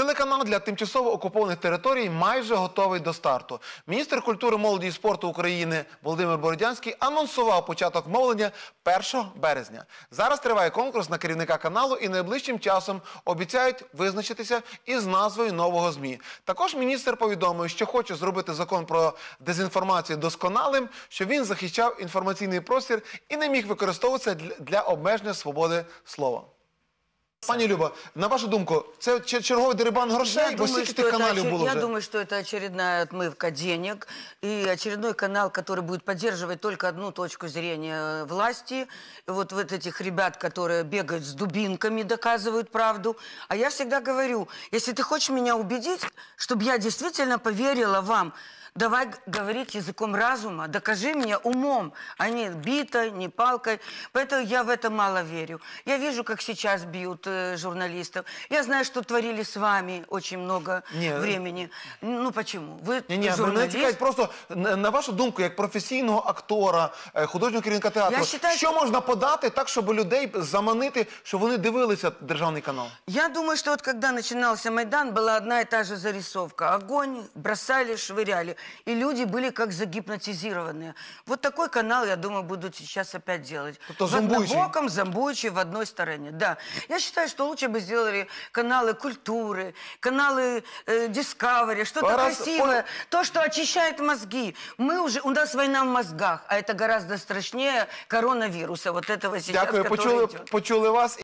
Телеканал для тимчасово окупованих територій майже готовий до старту. Міністр культури, молоді і спорту України Володимир Бородянський анонсував початок мовлення 1 березня. Зараз триває конкурс на керівника каналу і найближчим часом обіцяють визначитися із назвою нового змі. Також міністр повідомив, що хоче зробити закон про дезінформацію досконалим, що він захищав інформаційний простір і не міг використовуватися для обмеження свободи слова. Пані Люба, на вашу думку, це черговий дерибан грошей, я бо думаю, скільки тих каналів очер... було Я думаю, что это очередная отмывка денег и очередной канал, который будет поддерживать только одну точку зрения э, власти. И вот, вот этих ребят, которые бегают с дубинками, доказывают правду. А я всегда говорю, если ты хочешь меня убедить, чтобы я действительно поверила вам, давай говорить языком разума, докажи мне умом, а не битой, не палкой. Поэтому я в это мало верю. Я вижу, как сейчас бьют э, журналистов. Я знаю, что творили с вами очень много не, э, времени. Ну почему? Ви Ні, ні, мене журналіст. цікавить просто на на вашу думку, как професійного актора, э, художника художнього керівника театру, Я считаю, що що- можна подати так, чтобы людей заманить, чтобы они дивилися державний канал? Я думаю, что вот когда начинался Майдан, была одна и та же зарисовка. Огонь бросали, швыряли и люди были как загипнотизированы. Вот такой канал, я думаю, будут сейчас опять делать. Это ну, в однобоком, зомбуючи в одной стороне, да. Я считаю, что лучше бы сделали каналы культуры, каналы э, Discovery, что-то Раз... красивое, он... то, что очищает мозги. Мы уже, у нас война в мозгах, а это гораздо страшнее коронавируса, вот этого сейчас, Дякую, который почули, идет. почули вас.